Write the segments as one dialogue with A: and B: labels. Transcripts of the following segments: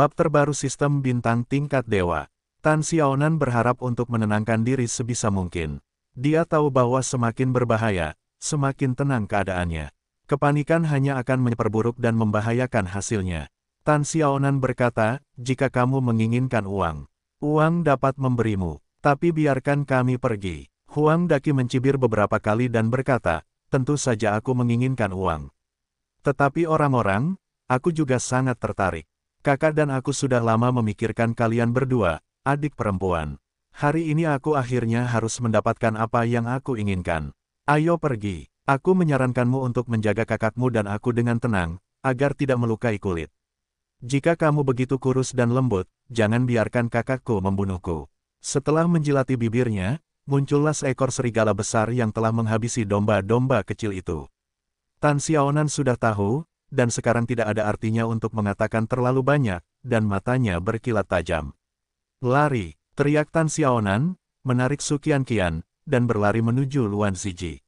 A: Bab terbaru sistem bintang tingkat dewa. Tan Xiaonan berharap untuk menenangkan diri sebisa mungkin. Dia tahu bahwa semakin berbahaya, semakin tenang keadaannya. Kepanikan hanya akan memperburuk dan membahayakan hasilnya. Tan Xiaonan berkata, jika kamu menginginkan uang, uang dapat memberimu, tapi biarkan kami pergi. Huang Daki mencibir beberapa kali dan berkata, tentu saja aku menginginkan uang. Tetapi orang-orang, aku juga sangat tertarik. Kakak dan aku sudah lama memikirkan kalian berdua, adik perempuan. Hari ini aku akhirnya harus mendapatkan apa yang aku inginkan. Ayo pergi. Aku menyarankanmu untuk menjaga kakakmu dan aku dengan tenang, agar tidak melukai kulit. Jika kamu begitu kurus dan lembut, jangan biarkan kakakku membunuhku. Setelah menjilati bibirnya, muncullah seekor serigala besar yang telah menghabisi domba-domba kecil itu. Tan Xiaonan sudah tahu, dan sekarang tidak ada artinya untuk mengatakan terlalu banyak, dan matanya berkilat tajam. Lari, teriak Tan Xiaonan, menarik Su Qian dan berlari menuju Luan Ziji.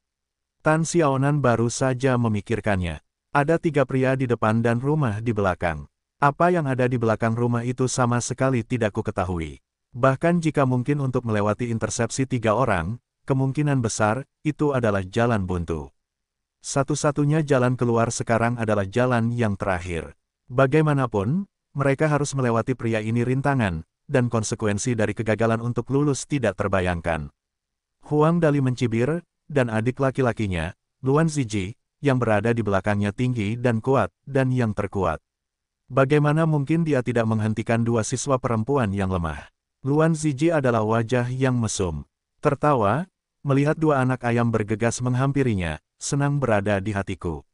A: Tan Xiaonan baru saja memikirkannya. Ada tiga pria di depan dan rumah di belakang. Apa yang ada di belakang rumah itu sama sekali tidak kuketahui. Bahkan jika mungkin untuk melewati intersepsi tiga orang, kemungkinan besar, itu adalah jalan buntu. Satu-satunya jalan keluar sekarang adalah jalan yang terakhir. Bagaimanapun, mereka harus melewati pria ini rintangan, dan konsekuensi dari kegagalan untuk lulus tidak terbayangkan. Huang Dali mencibir, dan adik laki-lakinya, Luan Ziji, yang berada di belakangnya tinggi dan kuat, dan yang terkuat. Bagaimana mungkin dia tidak menghentikan dua siswa perempuan yang lemah? Luan Ziji adalah wajah yang mesum. Tertawa, melihat dua anak ayam bergegas menghampirinya, senang berada di hatiku.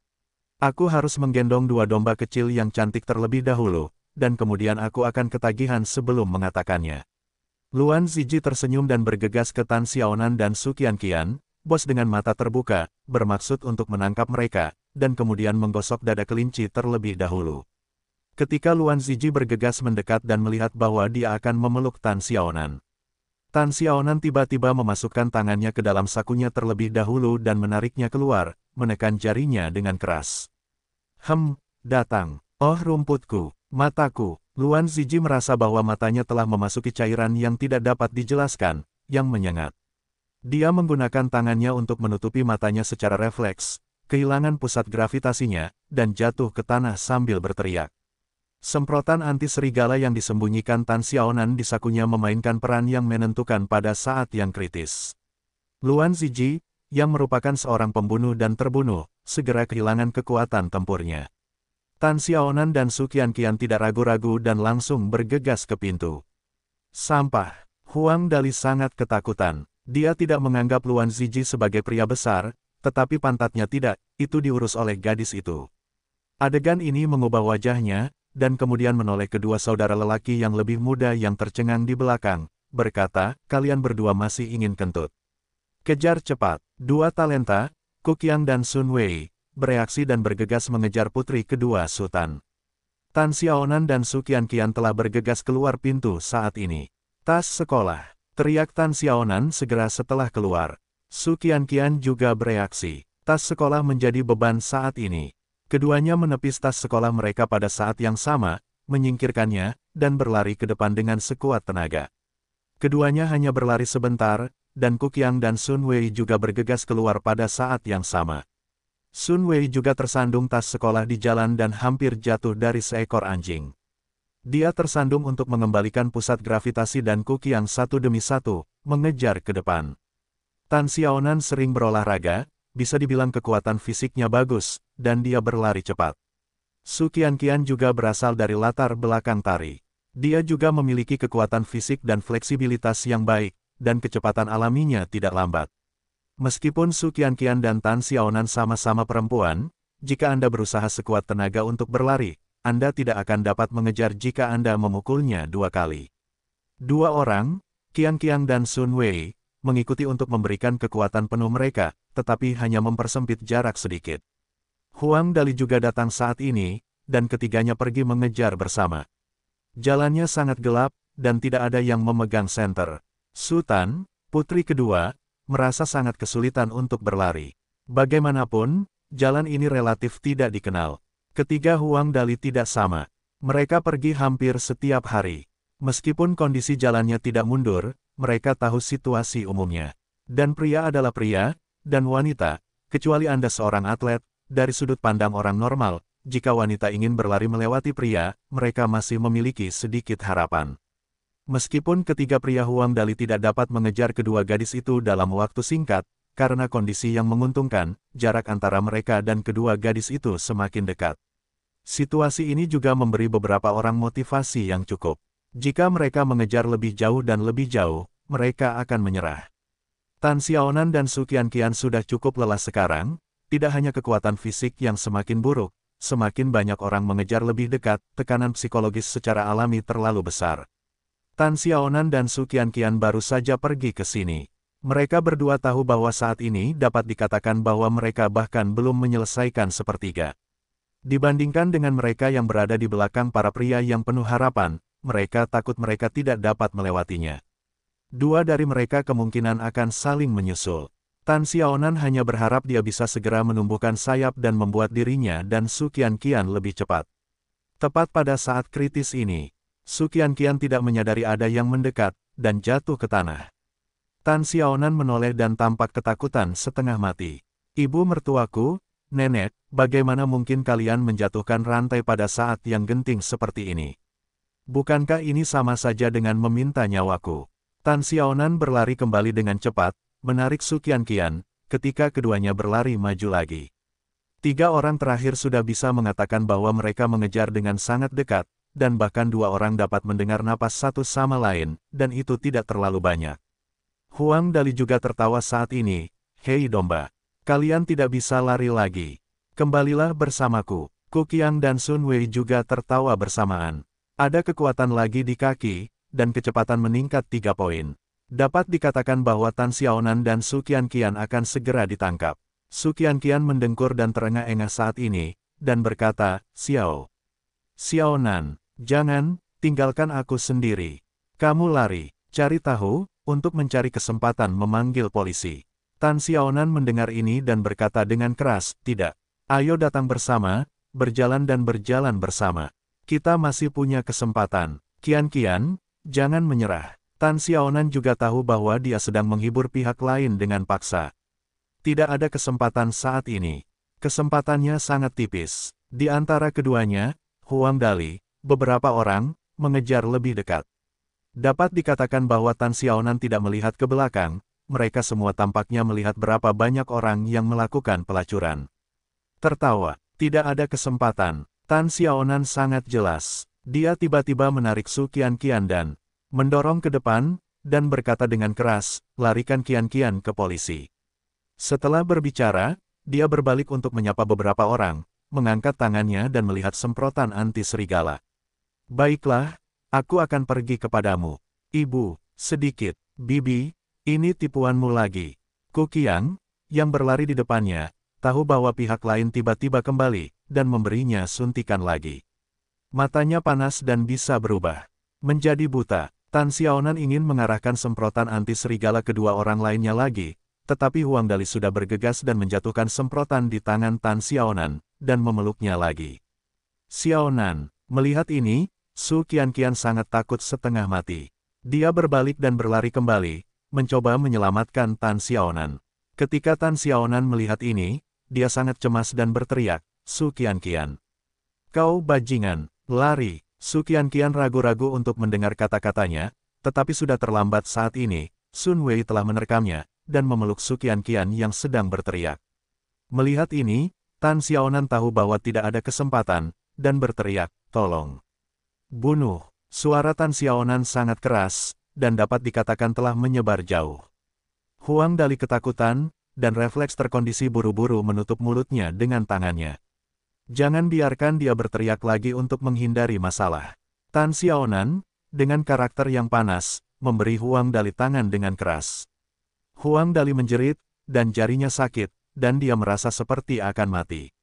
A: Aku harus menggendong dua domba kecil yang cantik terlebih dahulu, dan kemudian aku akan ketagihan sebelum mengatakannya. Luan Ziji tersenyum dan bergegas ke Tan Xiaonan dan Su Qianqian, bos dengan mata terbuka, bermaksud untuk menangkap mereka, dan kemudian menggosok dada kelinci terlebih dahulu. Ketika Luan Ziji bergegas mendekat dan melihat bahwa dia akan memeluk Tan Xiaonan. Tan Xiaonan tiba-tiba memasukkan tangannya ke dalam sakunya terlebih dahulu dan menariknya keluar, menekan jarinya dengan keras. Hem, datang. Oh rumputku, mataku. Luan Ziji merasa bahwa matanya telah memasuki cairan yang tidak dapat dijelaskan, yang menyengat. Dia menggunakan tangannya untuk menutupi matanya secara refleks, kehilangan pusat gravitasinya, dan jatuh ke tanah sambil berteriak. Semprotan anti serigala yang disembunyikan Tan Xiaonan di sakunya memainkan peran yang menentukan pada saat yang kritis. Luan Ziji, yang merupakan seorang pembunuh dan terbunuh, segera kehilangan kekuatan tempurnya. Tan Xiaonan dan Su Qianqian tidak ragu-ragu dan langsung bergegas ke pintu. Sampah, Huang Dali sangat ketakutan. Dia tidak menganggap Luan Ziji sebagai pria besar, tetapi pantatnya tidak, itu diurus oleh gadis itu. Adegan ini mengubah wajahnya, dan kemudian menoleh kedua saudara lelaki yang lebih muda yang tercengang di belakang, berkata, kalian berdua masih ingin kentut. Kejar cepat, dua talenta, Kukiang dan Sun Wei, bereaksi dan bergegas mengejar putri kedua Sultan. Tan Xiaonan dan Su Kian Kian telah bergegas keluar pintu saat ini. Tas sekolah, teriak Tan Xiaonan segera setelah keluar. Su Kian Kian juga bereaksi. Tas sekolah menjadi beban saat ini. Keduanya menepis tas sekolah mereka pada saat yang sama, menyingkirkannya, dan berlari ke depan dengan sekuat tenaga. Keduanya hanya berlari sebentar, dan Kukiang dan Sun Wei juga bergegas keluar pada saat yang sama. Sun Wei juga tersandung tas sekolah di jalan dan hampir jatuh dari seekor anjing. Dia tersandung untuk mengembalikan pusat gravitasi dan Kukiang satu demi satu, mengejar ke depan. Tan Xiaonan sering berolahraga, bisa dibilang kekuatan fisiknya bagus, dan dia berlari cepat. Su Qian juga berasal dari latar belakang tari. Dia juga memiliki kekuatan fisik dan fleksibilitas yang baik, dan kecepatan alaminya tidak lambat. Meskipun Su Qian dan Tan Xiaonan sama-sama perempuan, jika Anda berusaha sekuat tenaga untuk berlari, Anda tidak akan dapat mengejar jika Anda memukulnya dua kali. Dua orang, Qian Qian dan Sun Wei, mengikuti untuk memberikan kekuatan penuh mereka, tetapi hanya mempersempit jarak sedikit. Huang Dali juga datang saat ini, dan ketiganya pergi mengejar bersama. Jalannya sangat gelap, dan tidak ada yang memegang senter. Sultan, putri kedua, merasa sangat kesulitan untuk berlari. Bagaimanapun, jalan ini relatif tidak dikenal. Ketiga Huang Dali tidak sama. Mereka pergi hampir setiap hari. Meskipun kondisi jalannya tidak mundur, mereka tahu situasi umumnya. Dan pria adalah pria, dan wanita, kecuali Anda seorang atlet, dari sudut pandang orang normal, jika wanita ingin berlari melewati pria, mereka masih memiliki sedikit harapan. Meskipun ketiga pria Huang Dali tidak dapat mengejar kedua gadis itu dalam waktu singkat, karena kondisi yang menguntungkan, jarak antara mereka dan kedua gadis itu semakin dekat. Situasi ini juga memberi beberapa orang motivasi yang cukup. Jika mereka mengejar lebih jauh dan lebih jauh, mereka akan menyerah. Tan Xiaonan dan Su Qianqian sudah cukup lelah sekarang, tidak hanya kekuatan fisik yang semakin buruk, semakin banyak orang mengejar lebih dekat, tekanan psikologis secara alami terlalu besar. Tan Xiaonan dan Su Qianqian baru saja pergi ke sini. Mereka berdua tahu bahwa saat ini dapat dikatakan bahwa mereka bahkan belum menyelesaikan sepertiga. Dibandingkan dengan mereka yang berada di belakang para pria yang penuh harapan, mereka takut mereka tidak dapat melewatinya. Dua dari mereka kemungkinan akan saling menyusul. Tan Xiaonan hanya berharap dia bisa segera menumbuhkan sayap dan membuat dirinya dan Su Qian lebih cepat. Tepat pada saat kritis ini, Su Qian tidak menyadari ada yang mendekat, dan jatuh ke tanah. Tan Xiaonan menoleh dan tampak ketakutan setengah mati. Ibu mertuaku, nenek, bagaimana mungkin kalian menjatuhkan rantai pada saat yang genting seperti ini? Bukankah ini sama saja dengan meminta nyawaku? Tan Xiaonan berlari kembali dengan cepat, menarik Sukian Kian, ketika keduanya berlari maju lagi. Tiga orang terakhir sudah bisa mengatakan bahwa mereka mengejar dengan sangat dekat, dan bahkan dua orang dapat mendengar napas satu sama lain, dan itu tidak terlalu banyak. Huang Dali juga tertawa saat ini, Hei domba, kalian tidak bisa lari lagi. Kembalilah bersamaku. Kukiang dan Sun Wei juga tertawa bersamaan. Ada kekuatan lagi di kaki, dan kecepatan meningkat tiga poin. Dapat dikatakan bahwa Tan Xiaonan dan Su Qianqian akan segera ditangkap. Su Qianqian mendengkur dan terengah-engah saat ini, dan berkata, Xiao. Xiaonan, jangan, tinggalkan aku sendiri. Kamu lari, cari tahu, untuk mencari kesempatan memanggil polisi. Tan Xiaonan mendengar ini dan berkata dengan keras, tidak. Ayo datang bersama, berjalan dan berjalan bersama. Kita masih punya kesempatan. Kian-kian, jangan menyerah. Tan Xiaonan juga tahu bahwa dia sedang menghibur pihak lain dengan paksa. Tidak ada kesempatan saat ini. Kesempatannya sangat tipis. Di antara keduanya, Huang Dali, beberapa orang, mengejar lebih dekat. Dapat dikatakan bahwa Tan Xiaonan tidak melihat ke belakang, mereka semua tampaknya melihat berapa banyak orang yang melakukan pelacuran. Tertawa, tidak ada kesempatan. Tan Xiaonan sangat jelas. Dia tiba-tiba menarik Su Qian Qian dan mendorong ke depan, dan berkata dengan keras, larikan kian-kian ke polisi. Setelah berbicara, dia berbalik untuk menyapa beberapa orang, mengangkat tangannya dan melihat semprotan anti serigala. Baiklah, aku akan pergi kepadamu. Ibu, sedikit, Bibi, ini tipuanmu lagi. Kukiang, yang berlari di depannya, tahu bahwa pihak lain tiba-tiba kembali, dan memberinya suntikan lagi. Matanya panas dan bisa berubah menjadi buta. Tan Xiaonan ingin mengarahkan semprotan anti serigala kedua orang lainnya lagi, tetapi Huang Dali sudah bergegas dan menjatuhkan semprotan di tangan Tan Xiaonan, dan memeluknya lagi. Xiaonan, melihat ini, Su Qianqian sangat takut setengah mati. Dia berbalik dan berlari kembali, mencoba menyelamatkan Tan Xiaonan. Ketika Tan Xiaonan melihat ini, dia sangat cemas dan berteriak, Su Qianqian. Kau bajingan, lari! Sukian kian ragu-ragu untuk mendengar kata-katanya, tetapi sudah terlambat saat ini, Sun Wei telah menerkamnya, dan memeluk Sukian Qian yang sedang berteriak. Melihat ini, Tan Xiaonan tahu bahwa tidak ada kesempatan, dan berteriak, tolong. Bunuh, suara Tan Xiaonan sangat keras, dan dapat dikatakan telah menyebar jauh. Huang Dali ketakutan, dan refleks terkondisi buru-buru menutup mulutnya dengan tangannya. Jangan biarkan dia berteriak lagi untuk menghindari masalah. Tan Xiaonan, dengan karakter yang panas, memberi Huang Dali tangan dengan keras. Huang Dali menjerit, dan jarinya sakit, dan dia merasa seperti akan mati.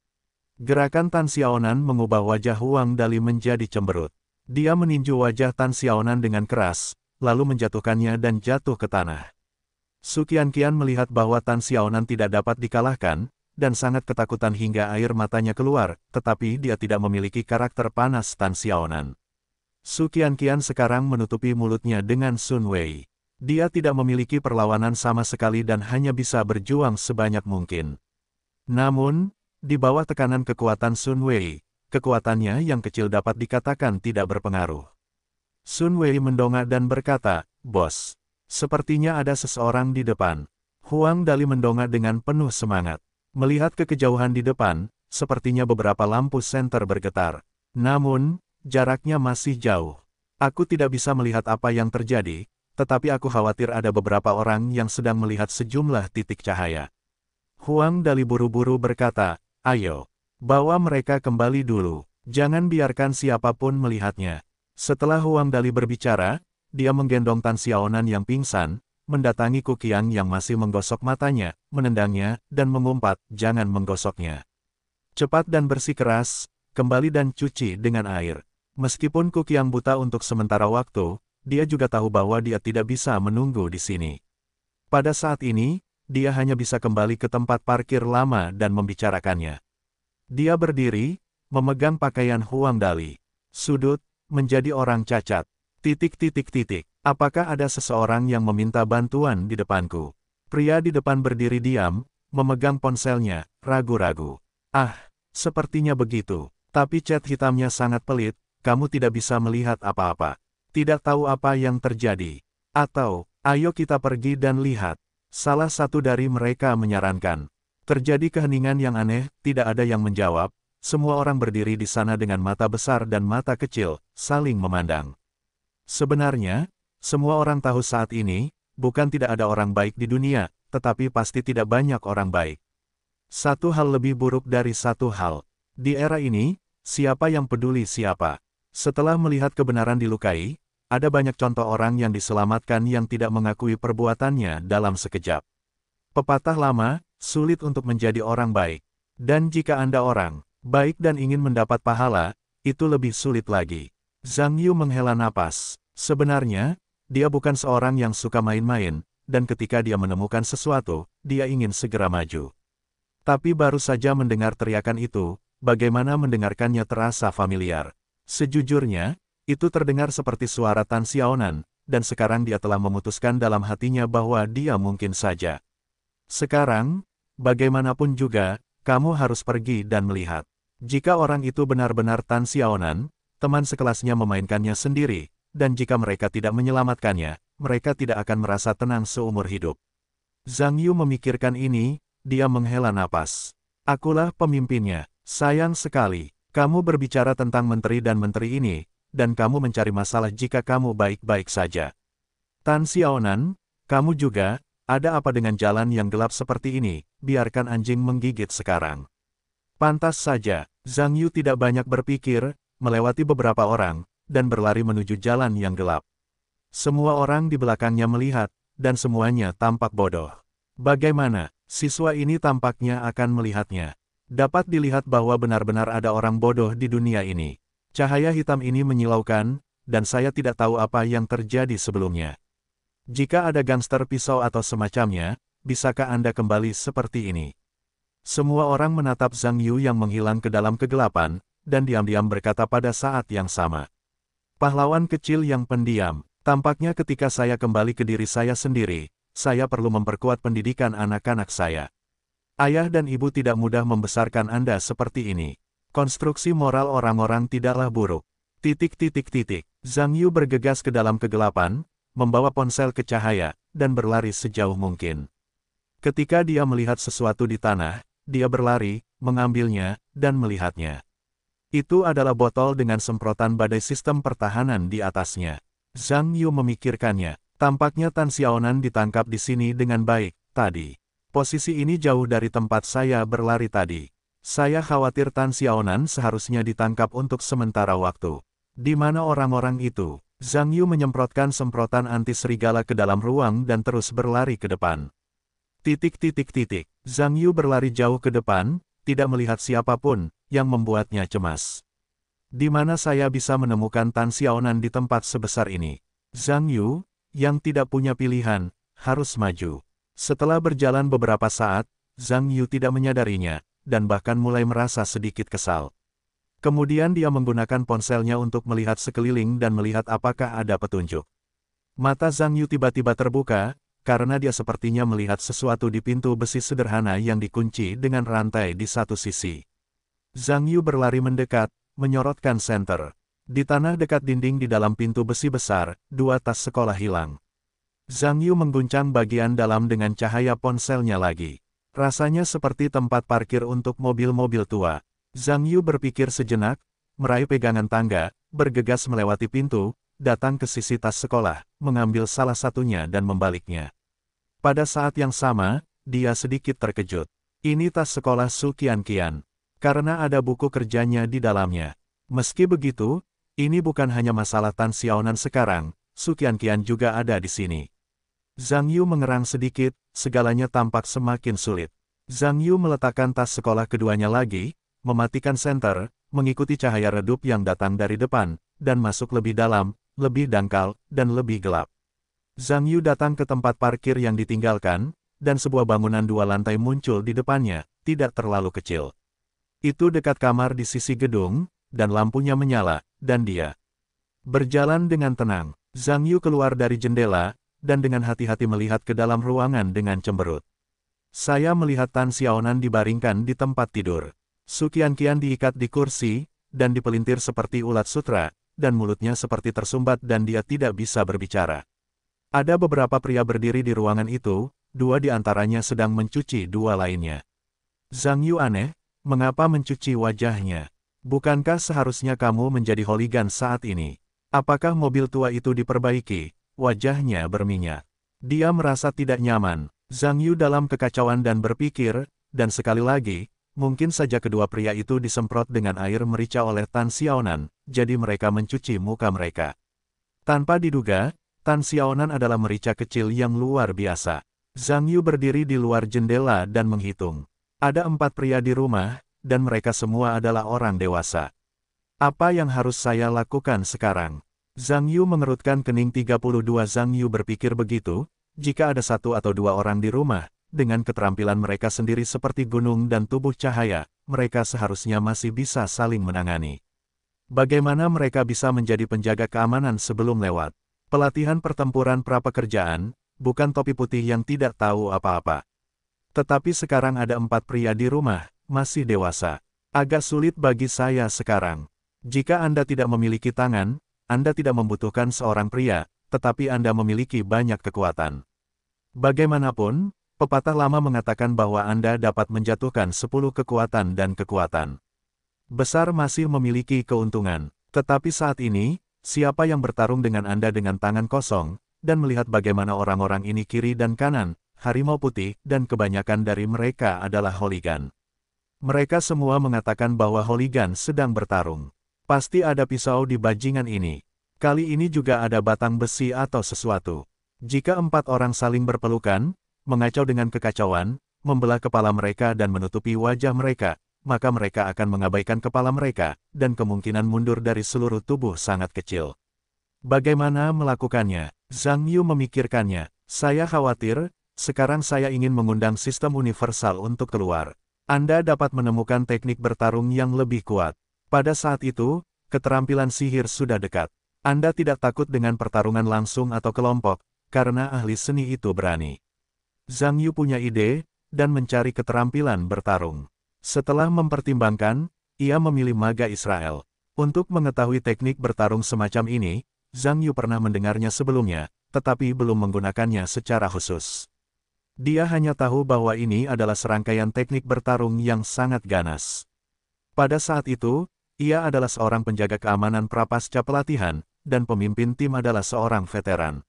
A: Gerakan Tan Xiaonan mengubah wajah Huang Dali menjadi cemberut. Dia meninju wajah Tan Xiaonan dengan keras, lalu menjatuhkannya dan jatuh ke tanah. Su Kian melihat bahwa Tan Xiaonan tidak dapat dikalahkan, dan sangat ketakutan hingga air matanya keluar, tetapi dia tidak memiliki karakter panas Tan Xiaonan. Su Qianqian sekarang menutupi mulutnya dengan Sun Wei. Dia tidak memiliki perlawanan sama sekali dan hanya bisa berjuang sebanyak mungkin. Namun, di bawah tekanan kekuatan Sun Wei, kekuatannya yang kecil dapat dikatakan tidak berpengaruh. Sun Wei mendongak dan berkata, Bos, sepertinya ada seseorang di depan. Huang Dali mendongak dengan penuh semangat. Melihat ke kejauhan di depan, sepertinya beberapa lampu senter bergetar. Namun, jaraknya masih jauh. Aku tidak bisa melihat apa yang terjadi, tetapi aku khawatir ada beberapa orang yang sedang melihat sejumlah titik cahaya. Huang Dali buru-buru berkata, Ayo, bawa mereka kembali dulu. Jangan biarkan siapapun melihatnya. Setelah Huang Dali berbicara, dia menggendong Tan Xiaonan yang pingsan, mendatangi Kukiang yang masih menggosok matanya, menendangnya, dan mengumpat, jangan menggosoknya. Cepat dan bersih keras. kembali dan cuci dengan air. Meskipun Kukiang buta untuk sementara waktu, dia juga tahu bahwa dia tidak bisa menunggu di sini. Pada saat ini, dia hanya bisa kembali ke tempat parkir lama dan membicarakannya. Dia berdiri, memegang pakaian Huang Dali. Sudut, menjadi orang cacat. Titik titik titik. Apakah ada seseorang yang meminta bantuan di depanku? Pria di depan berdiri diam, memegang ponselnya, ragu-ragu. Ah, sepertinya begitu. Tapi cat hitamnya sangat pelit, kamu tidak bisa melihat apa-apa. Tidak tahu apa yang terjadi. Atau, ayo kita pergi dan lihat. Salah satu dari mereka menyarankan. Terjadi keheningan yang aneh, tidak ada yang menjawab. Semua orang berdiri di sana dengan mata besar dan mata kecil, saling memandang. Sebenarnya, semua orang tahu saat ini, bukan tidak ada orang baik di dunia, tetapi pasti tidak banyak orang baik. Satu hal lebih buruk dari satu hal. Di era ini, siapa yang peduli siapa? Setelah melihat kebenaran dilukai, ada banyak contoh orang yang diselamatkan yang tidak mengakui perbuatannya dalam sekejap. Pepatah lama, sulit untuk menjadi orang baik. Dan jika Anda orang baik dan ingin mendapat pahala, itu lebih sulit lagi. Zhang Yu menghela napas. Sebenarnya, dia bukan seorang yang suka main-main, dan ketika dia menemukan sesuatu, dia ingin segera maju. Tapi baru saja mendengar teriakan itu, bagaimana mendengarkannya terasa familiar. Sejujurnya, itu terdengar seperti suara Tan Xiaonan, dan sekarang dia telah memutuskan dalam hatinya bahwa dia mungkin saja. Sekarang, bagaimanapun juga, kamu harus pergi dan melihat. Jika orang itu benar-benar Tan Xiaonan, teman sekelasnya memainkannya sendiri, dan jika mereka tidak menyelamatkannya, mereka tidak akan merasa tenang seumur hidup. Zhang Yu memikirkan ini, dia menghela napas. Akulah pemimpinnya, sayang sekali, kamu berbicara tentang menteri dan menteri ini, dan kamu mencari masalah jika kamu baik-baik saja. Tan Xiaonan, kamu juga, ada apa dengan jalan yang gelap seperti ini, biarkan anjing menggigit sekarang. Pantas saja, Zhang Yu tidak banyak berpikir, melewati beberapa orang, dan berlari menuju jalan yang gelap. Semua orang di belakangnya melihat, dan semuanya tampak bodoh. Bagaimana, siswa ini tampaknya akan melihatnya. Dapat dilihat bahwa benar-benar ada orang bodoh di dunia ini. Cahaya hitam ini menyilaukan, dan saya tidak tahu apa yang terjadi sebelumnya. Jika ada gangster pisau atau semacamnya, bisakah Anda kembali seperti ini? Semua orang menatap Zhang Yu yang menghilang ke dalam kegelapan, dan diam-diam berkata pada saat yang sama. Pahlawan kecil yang pendiam, tampaknya ketika saya kembali ke diri saya sendiri, saya perlu memperkuat pendidikan anak-anak saya. Ayah dan ibu tidak mudah membesarkan Anda seperti ini. Konstruksi moral orang-orang tidaklah buruk. Titik-titik-titik, Zhang Yu bergegas ke dalam kegelapan, membawa ponsel ke cahaya, dan berlari sejauh mungkin. Ketika dia melihat sesuatu di tanah, dia berlari, mengambilnya, dan melihatnya. Itu adalah botol dengan semprotan badai sistem pertahanan di atasnya. Zhang Yu memikirkannya. Tampaknya Tan Xiaonan ditangkap di sini dengan baik, tadi. Posisi ini jauh dari tempat saya berlari tadi. Saya khawatir Tan Xiaonan seharusnya ditangkap untuk sementara waktu. Di mana orang-orang itu? Zhang Yu menyemprotkan semprotan anti serigala ke dalam ruang dan terus berlari ke depan. Titik titik titik. Zhang Yu berlari jauh ke depan, tidak melihat siapapun, yang membuatnya cemas. Di mana saya bisa menemukan Tan Xiaonan di tempat sebesar ini? Zhang Yu, yang tidak punya pilihan, harus maju. Setelah berjalan beberapa saat, Zhang Yu tidak menyadarinya, dan bahkan mulai merasa sedikit kesal. Kemudian dia menggunakan ponselnya untuk melihat sekeliling dan melihat apakah ada petunjuk. Mata Zhang Yu tiba-tiba terbuka, karena dia sepertinya melihat sesuatu di pintu besi sederhana yang dikunci dengan rantai di satu sisi. Zhang Yu berlari mendekat, menyorotkan senter. Di tanah dekat dinding di dalam pintu besi besar, dua tas sekolah hilang. Zhang Yu mengguncang bagian dalam dengan cahaya ponselnya lagi. Rasanya seperti tempat parkir untuk mobil-mobil tua. Zhang Yu berpikir sejenak, meraih pegangan tangga, bergegas melewati pintu, datang ke sisi tas sekolah, mengambil salah satunya dan membaliknya. Pada saat yang sama, dia sedikit terkejut. Ini tas sekolah Su kian karena ada buku kerjanya di dalamnya. Meski begitu, ini bukan hanya masalah Tan Xiaonan sekarang, Su Kian juga ada di sini. Zhang Yu mengerang sedikit, segalanya tampak semakin sulit. Zhang Yu meletakkan tas sekolah keduanya lagi, mematikan senter, mengikuti cahaya redup yang datang dari depan, dan masuk lebih dalam, lebih dangkal, dan lebih gelap. Zhang Yu datang ke tempat parkir yang ditinggalkan, dan sebuah bangunan dua lantai muncul di depannya, tidak terlalu kecil. Itu dekat kamar di sisi gedung, dan lampunya menyala, dan dia berjalan dengan tenang. Zhang Yu keluar dari jendela, dan dengan hati-hati melihat ke dalam ruangan dengan cemberut. Saya melihat Tan Xiaonan dibaringkan di tempat tidur. Sukian Kian diikat di kursi, dan dipelintir seperti ulat sutra, dan mulutnya seperti tersumbat dan dia tidak bisa berbicara. Ada beberapa pria berdiri di ruangan itu, dua di antaranya sedang mencuci dua lainnya. Zhang Yu aneh, Mengapa mencuci wajahnya? Bukankah seharusnya kamu menjadi holigan saat ini? Apakah mobil tua itu diperbaiki? Wajahnya berminyak. Dia merasa tidak nyaman. Zhang Yu dalam kekacauan dan berpikir, dan sekali lagi, mungkin saja kedua pria itu disemprot dengan air merica oleh Tan Xiaonan, jadi mereka mencuci muka mereka. Tanpa diduga, Tan Xiaonan adalah merica kecil yang luar biasa. Zhang Yu berdiri di luar jendela dan menghitung. Ada empat pria di rumah, dan mereka semua adalah orang dewasa. Apa yang harus saya lakukan sekarang? Zhang Yu mengerutkan kening 32 Zhang Yu berpikir begitu, jika ada satu atau dua orang di rumah, dengan keterampilan mereka sendiri seperti gunung dan tubuh cahaya, mereka seharusnya masih bisa saling menangani. Bagaimana mereka bisa menjadi penjaga keamanan sebelum lewat? Pelatihan pertempuran prapekerjaan, bukan topi putih yang tidak tahu apa-apa. Tetapi sekarang ada empat pria di rumah, masih dewasa. Agak sulit bagi saya sekarang. Jika Anda tidak memiliki tangan, Anda tidak membutuhkan seorang pria, tetapi Anda memiliki banyak kekuatan. Bagaimanapun, pepatah lama mengatakan bahwa Anda dapat menjatuhkan 10 kekuatan dan kekuatan. Besar masih memiliki keuntungan, tetapi saat ini, siapa yang bertarung dengan Anda dengan tangan kosong, dan melihat bagaimana orang-orang ini kiri dan kanan, harimau putih, dan kebanyakan dari mereka adalah holigan. Mereka semua mengatakan bahwa Holigan sedang bertarung. Pasti ada pisau di bajingan ini. Kali ini juga ada batang besi atau sesuatu. Jika empat orang saling berpelukan, mengacau dengan kekacauan, membelah kepala mereka dan menutupi wajah mereka, maka mereka akan mengabaikan kepala mereka, dan kemungkinan mundur dari seluruh tubuh sangat kecil. Bagaimana melakukannya? Zhang Yu memikirkannya. Saya khawatir, sekarang saya ingin mengundang sistem universal untuk keluar. Anda dapat menemukan teknik bertarung yang lebih kuat. Pada saat itu, keterampilan sihir sudah dekat. Anda tidak takut dengan pertarungan langsung atau kelompok, karena ahli seni itu berani. Zhang Yu punya ide, dan mencari keterampilan bertarung. Setelah mempertimbangkan, ia memilih maga Israel. Untuk mengetahui teknik bertarung semacam ini, Zhang Yu pernah mendengarnya sebelumnya, tetapi belum menggunakannya secara khusus. Dia hanya tahu bahwa ini adalah serangkaian teknik bertarung yang sangat ganas. Pada saat itu, ia adalah seorang penjaga keamanan prapasca pelatihan, dan pemimpin tim adalah seorang veteran.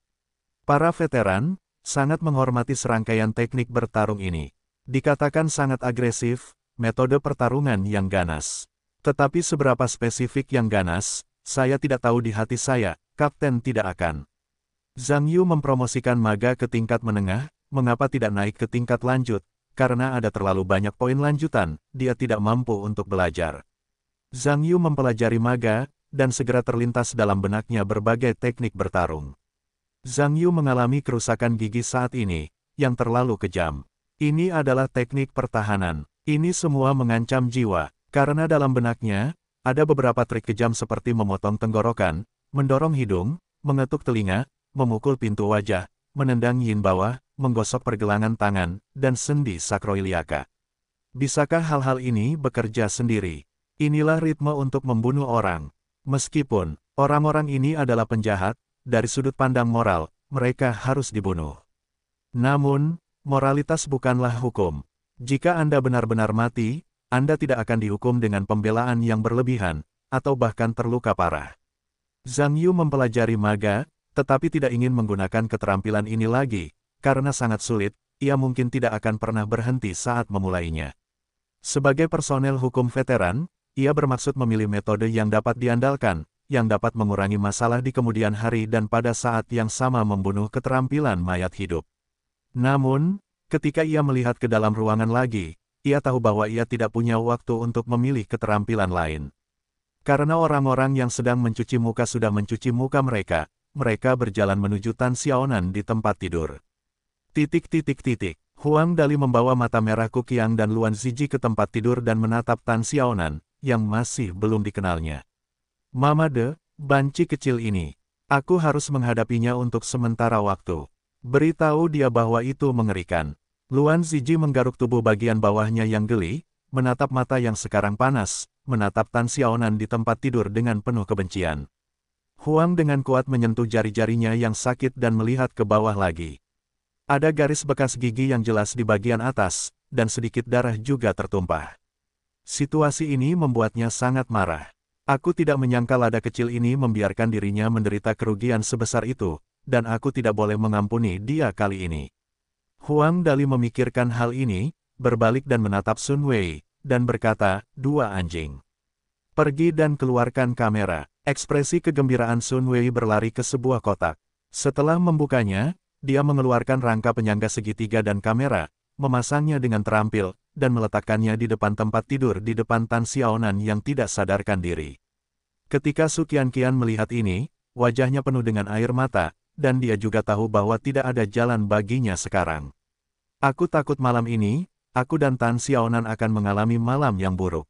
A: Para veteran, sangat menghormati serangkaian teknik bertarung ini. Dikatakan sangat agresif, metode pertarungan yang ganas. Tetapi seberapa spesifik yang ganas, saya tidak tahu di hati saya, Kapten tidak akan. Zhang Yu mempromosikan maga ke tingkat menengah, mengapa tidak naik ke tingkat lanjut, karena ada terlalu banyak poin lanjutan, dia tidak mampu untuk belajar. Zhang Yu mempelajari maga, dan segera terlintas dalam benaknya berbagai teknik bertarung. Zhang Yu mengalami kerusakan gigi saat ini, yang terlalu kejam. Ini adalah teknik pertahanan. Ini semua mengancam jiwa, karena dalam benaknya, ada beberapa trik kejam seperti memotong tenggorokan, mendorong hidung, mengetuk telinga, memukul pintu wajah, menendang yin bawah, menggosok pergelangan tangan, dan sendi sakroiliaka. Bisakah hal-hal ini bekerja sendiri? Inilah ritme untuk membunuh orang. Meskipun, orang-orang ini adalah penjahat, dari sudut pandang moral, mereka harus dibunuh. Namun, moralitas bukanlah hukum. Jika Anda benar-benar mati, Anda tidak akan dihukum dengan pembelaan yang berlebihan, atau bahkan terluka parah. Zhang Yu mempelajari maga, tetapi tidak ingin menggunakan keterampilan ini lagi, karena sangat sulit, ia mungkin tidak akan pernah berhenti saat memulainya. Sebagai personel hukum veteran, ia bermaksud memilih metode yang dapat diandalkan, yang dapat mengurangi masalah di kemudian hari dan pada saat yang sama membunuh keterampilan mayat hidup. Namun, ketika ia melihat ke dalam ruangan lagi, ia tahu bahwa ia tidak punya waktu untuk memilih keterampilan lain. Karena orang-orang yang sedang mencuci muka sudah mencuci muka mereka, mereka berjalan menuju tansiaonan di tempat tidur. Titik titik titik. Huang Dali membawa mata merah Kukiang dan Luan Ziji ke tempat tidur dan menatap Tan Xiaonan, yang masih belum dikenalnya. Mama de, banci kecil ini. Aku harus menghadapinya untuk sementara waktu. Beritahu dia bahwa itu mengerikan. Luan Ziji menggaruk tubuh bagian bawahnya yang geli, menatap mata yang sekarang panas, menatap Tan Xiaonan di tempat tidur dengan penuh kebencian. Huang dengan kuat menyentuh jari-jarinya yang sakit dan melihat ke bawah lagi. Ada garis bekas gigi yang jelas di bagian atas, dan sedikit darah juga tertumpah. Situasi ini membuatnya sangat marah. Aku tidak menyangka lada kecil ini membiarkan dirinya menderita kerugian sebesar itu, dan aku tidak boleh mengampuni dia kali ini. Huang Dali memikirkan hal ini, berbalik dan menatap Sun Wei, dan berkata, dua anjing. Pergi dan keluarkan kamera. Ekspresi kegembiraan Sun Wei berlari ke sebuah kotak. Setelah membukanya, dia mengeluarkan rangka penyangga segitiga dan kamera, memasangnya dengan terampil, dan meletakkannya di depan tempat tidur di depan Tan Xiaonan yang tidak sadarkan diri. Ketika Su Qianqian melihat ini, wajahnya penuh dengan air mata, dan dia juga tahu bahwa tidak ada jalan baginya sekarang. Aku takut malam ini, aku dan Tan Xiaonan akan mengalami malam yang buruk.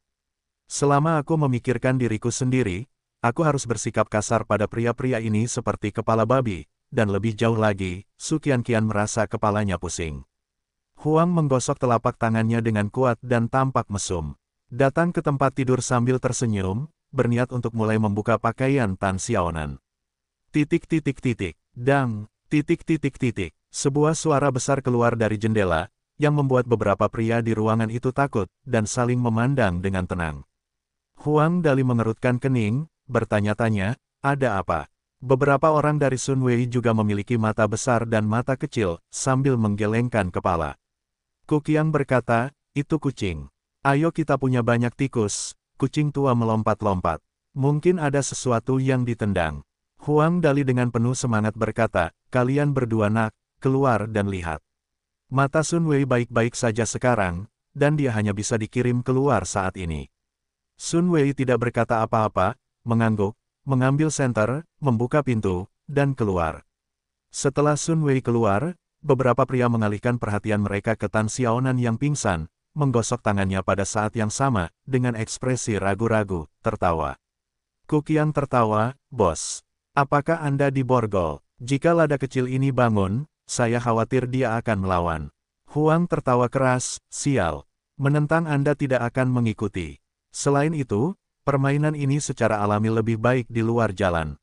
A: Selama aku memikirkan diriku sendiri, aku harus bersikap kasar pada pria-pria ini seperti kepala babi, dan lebih jauh lagi, Sukian kian merasa kepalanya pusing. Huang menggosok telapak tangannya dengan kuat dan tampak mesum. Datang ke tempat tidur sambil tersenyum, berniat untuk mulai membuka pakaian Tan Xiaonan. Titik titik titik, dang, titik titik titik, sebuah suara besar keluar dari jendela, yang membuat beberapa pria di ruangan itu takut dan saling memandang dengan tenang. Huang Dali mengerutkan kening, bertanya-tanya, ada apa? Beberapa orang dari Sun Wei juga memiliki mata besar dan mata kecil, sambil menggelengkan kepala. Kukiang berkata, itu kucing. Ayo kita punya banyak tikus, kucing tua melompat-lompat. Mungkin ada sesuatu yang ditendang. Huang Dali dengan penuh semangat berkata, kalian berdua nak, keluar dan lihat. Mata Sun Wei baik-baik saja sekarang, dan dia hanya bisa dikirim keluar saat ini. Sun Wei tidak berkata apa-apa, mengangguk, mengambil senter, membuka pintu, dan keluar. Setelah Sun Wei keluar, beberapa pria mengalihkan perhatian mereka ke Tan Xiaonan yang pingsan, menggosok tangannya pada saat yang sama, dengan ekspresi ragu-ragu, tertawa. Kukian tertawa, bos. Apakah Anda diborgol? Jika lada kecil ini bangun, saya khawatir dia akan melawan. Huang tertawa keras, sial. Menentang Anda tidak akan mengikuti. Selain itu, Permainan ini secara alami lebih baik di luar jalan.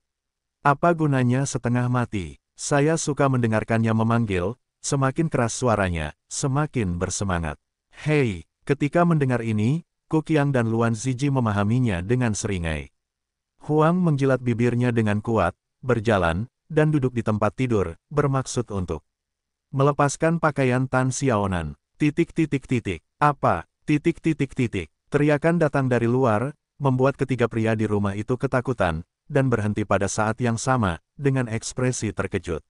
A: Apa gunanya setengah mati? Saya suka mendengarkannya memanggil, semakin keras suaranya, semakin bersemangat. Hei, ketika mendengar ini, Kukiang dan Luan Ziji memahaminya dengan seringai. Huang menjilat bibirnya dengan kuat, berjalan, dan duduk di tempat tidur, bermaksud untuk melepaskan pakaian Tan Xiaonan. Titik titik titik. Apa? Titik titik titik. Teriakan datang dari luar, membuat ketiga pria di rumah itu ketakutan, dan berhenti pada saat yang sama, dengan ekspresi terkejut.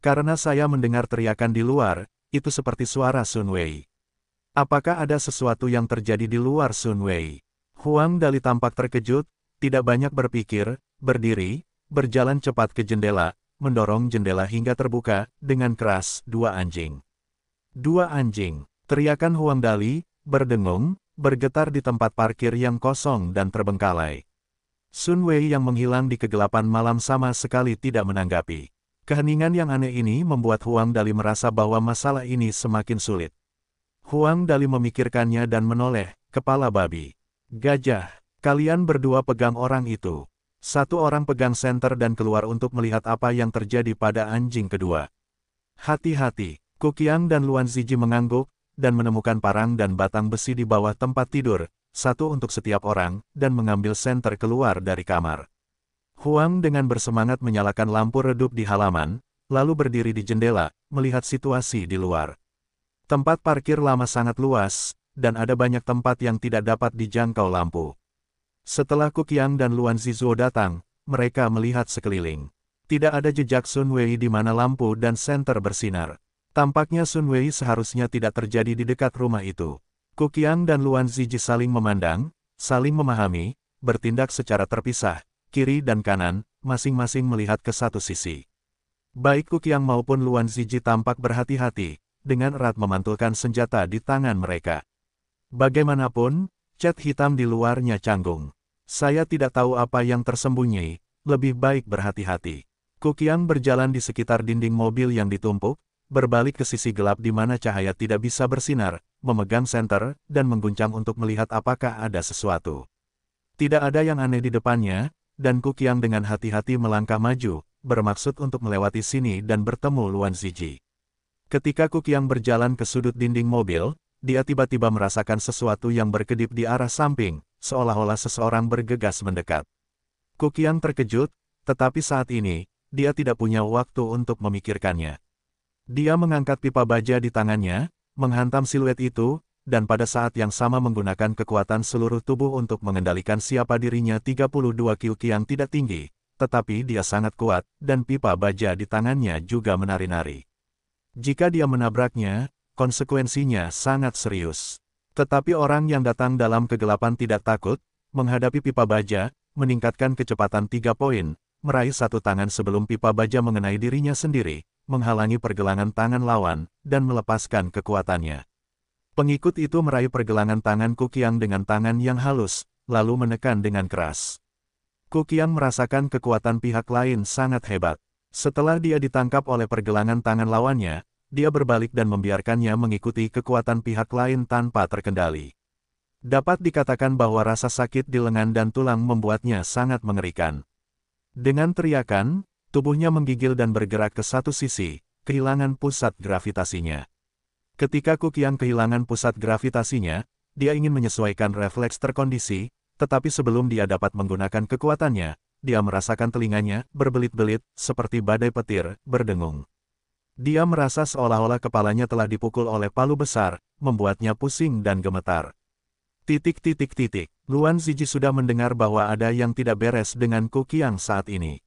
A: Karena saya mendengar teriakan di luar, itu seperti suara Sun Wei. Apakah ada sesuatu yang terjadi di luar Sun Wei? Huang Dali tampak terkejut, tidak banyak berpikir, berdiri, berjalan cepat ke jendela, mendorong jendela hingga terbuka, dengan keras, dua anjing. Dua anjing, teriakan Huang Dali, berdengung, bergetar di tempat parkir yang kosong dan terbengkalai. Sun Wei yang menghilang di kegelapan malam sama sekali tidak menanggapi. Keheningan yang aneh ini membuat Huang Dali merasa bahwa masalah ini semakin sulit. Huang Dali memikirkannya dan menoleh, kepala babi. Gajah, kalian berdua pegang orang itu. Satu orang pegang senter dan keluar untuk melihat apa yang terjadi pada anjing kedua. Hati-hati, Kukiang dan Luan Ziji mengangguk, dan menemukan parang dan batang besi di bawah tempat tidur, satu untuk setiap orang, dan mengambil senter keluar dari kamar. Huang dengan bersemangat menyalakan lampu redup di halaman, lalu berdiri di jendela, melihat situasi di luar. Tempat parkir lama sangat luas, dan ada banyak tempat yang tidak dapat dijangkau lampu. Setelah Kukiang dan Luan Zizuo datang, mereka melihat sekeliling. Tidak ada jejak Sun Wei di mana lampu dan senter bersinar. Tampaknya Sun Wei seharusnya tidak terjadi di dekat rumah itu. Kukiang dan Luan Ziji saling memandang, saling memahami, bertindak secara terpisah, kiri dan kanan, masing-masing melihat ke satu sisi. Baik Kukiang maupun Luan Ziji tampak berhati-hati, dengan erat memantulkan senjata di tangan mereka. Bagaimanapun, cat hitam di luarnya canggung. Saya tidak tahu apa yang tersembunyi, lebih baik berhati-hati. Kukiang berjalan di sekitar dinding mobil yang ditumpuk, berbalik ke sisi gelap di mana cahaya tidak bisa bersinar, memegang senter, dan mengguncang untuk melihat apakah ada sesuatu. Tidak ada yang aneh di depannya, dan Kukiang dengan hati-hati melangkah maju, bermaksud untuk melewati sini dan bertemu Luan Ziji. Ketika Kukiang berjalan ke sudut dinding mobil, dia tiba-tiba merasakan sesuatu yang berkedip di arah samping, seolah-olah seseorang bergegas mendekat. Kukiang terkejut, tetapi saat ini, dia tidak punya waktu untuk memikirkannya. Dia mengangkat pipa baja di tangannya, menghantam siluet itu, dan pada saat yang sama menggunakan kekuatan seluruh tubuh untuk mengendalikan siapa dirinya 32 kilo yang tidak tinggi, tetapi dia sangat kuat, dan pipa baja di tangannya juga menari-nari. Jika dia menabraknya, konsekuensinya sangat serius. Tetapi orang yang datang dalam kegelapan tidak takut, menghadapi pipa baja, meningkatkan kecepatan tiga poin, meraih satu tangan sebelum pipa baja mengenai dirinya sendiri, menghalangi pergelangan tangan lawan, dan melepaskan kekuatannya. Pengikut itu meraih pergelangan tangan Kukiang dengan tangan yang halus, lalu menekan dengan keras. Kukiang merasakan kekuatan pihak lain sangat hebat. Setelah dia ditangkap oleh pergelangan tangan lawannya, dia berbalik dan membiarkannya mengikuti kekuatan pihak lain tanpa terkendali. Dapat dikatakan bahwa rasa sakit di lengan dan tulang membuatnya sangat mengerikan. Dengan teriakan, tubuhnya menggigil dan bergerak ke satu sisi, kehilangan pusat gravitasinya. Ketika Kukiang kehilangan pusat gravitasinya, dia ingin menyesuaikan refleks terkondisi, tetapi sebelum dia dapat menggunakan kekuatannya, dia merasakan telinganya berbelit-belit seperti badai petir berdengung. Dia merasa seolah-olah kepalanya telah dipukul oleh palu besar, membuatnya pusing dan gemetar. Titik-titik-titik, Luan Ziji sudah mendengar bahwa ada yang tidak beres dengan Kukiang saat ini.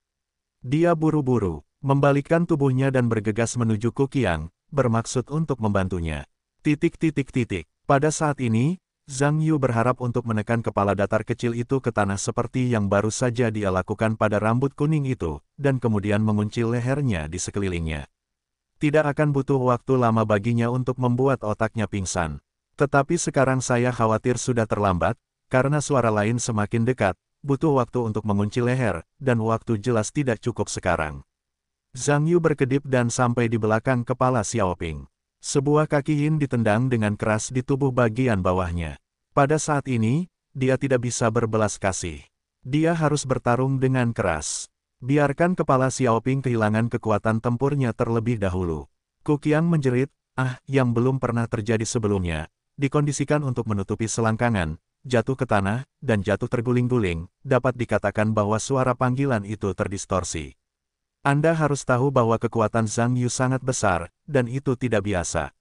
A: Dia buru-buru, membalikkan tubuhnya dan bergegas menuju Kukiang, bermaksud untuk membantunya. Titik-titik-titik. Pada saat ini, Zhang Yu berharap untuk menekan kepala datar kecil itu ke tanah seperti yang baru saja dia lakukan pada rambut kuning itu, dan kemudian mengunci lehernya di sekelilingnya. Tidak akan butuh waktu lama baginya untuk membuat otaknya pingsan. Tetapi sekarang saya khawatir sudah terlambat, karena suara lain semakin dekat, butuh waktu untuk mengunci leher, dan waktu jelas tidak cukup sekarang. Zhang Yu berkedip dan sampai di belakang kepala Xiaoping. Sebuah kaki Yin ditendang dengan keras di tubuh bagian bawahnya. Pada saat ini, dia tidak bisa berbelas kasih. Dia harus bertarung dengan keras. Biarkan kepala Xiaoping kehilangan kekuatan tempurnya terlebih dahulu. Kukiang menjerit, ah, yang belum pernah terjadi sebelumnya, dikondisikan untuk menutupi selangkangan, jatuh ke tanah, dan jatuh terguling-guling, dapat dikatakan bahwa suara panggilan itu terdistorsi. Anda harus tahu bahwa kekuatan Zhang Yu sangat besar, dan itu tidak biasa.